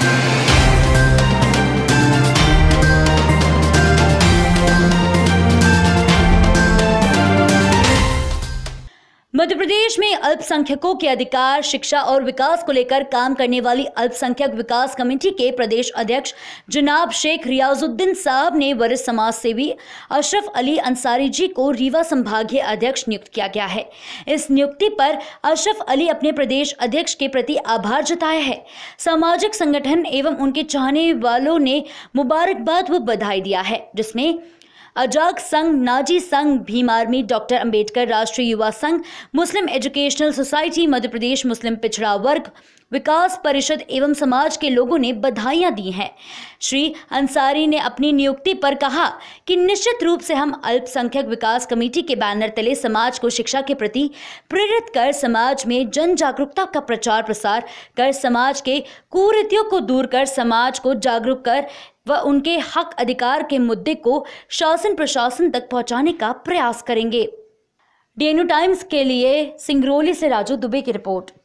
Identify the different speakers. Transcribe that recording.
Speaker 1: Thank you. मध्य प्रदेश में अल्पसंख्यकों के अधिकार शिक्षा और विकास को लेकर काम करने वाली अल्पसंख्यक विकास कमेटी के प्रदेश अध्यक्ष जनाब शेख रियाजुद्दीन साहब ने वरिष्ठ समाज सेवी अशरफ अली अंसारी जी को रीवा संभागीय अध्यक्ष नियुक्त किया गया है इस नियुक्ति पर अशरफ अली अपने प्रदेश अध्यक्ष के प्रति आभार जताया है सामाजिक संगठन एवं उनके चाहने वालों ने मुबारकबाद व बधाई दिया है जिसमें अजाक संघ नाजी संघ भीम आर्मी डॉक्टर अंबेडकर राष्ट्रीय युवा संघ मुस्लिम एजुकेशनल सोसाइटी मध्य प्रदेश मुस्लिम पिछड़ा वर्ग विकास परिषद एवं समाज के लोगों ने बधाइयां दी हैं श्री अंसारी ने अपनी नियुक्ति पर कहा कि निश्चित रूप से हम अल्पसंख्यक विकास कमेटी के बैनर तले समाज को शिक्षा के प्रति प्रेरित कर समाज में जन जागरूकता का प्रचार प्रसार कर समाज के कुरीतियों को दूर कर समाज को जागरूक कर व उनके हक अधिकार के मुद्दे को शासन प्रशासन तक पहुंचाने का प्रयास करेंगे डी टाइम्स के लिए सिंगरौली से राजू दुबे की रिपोर्ट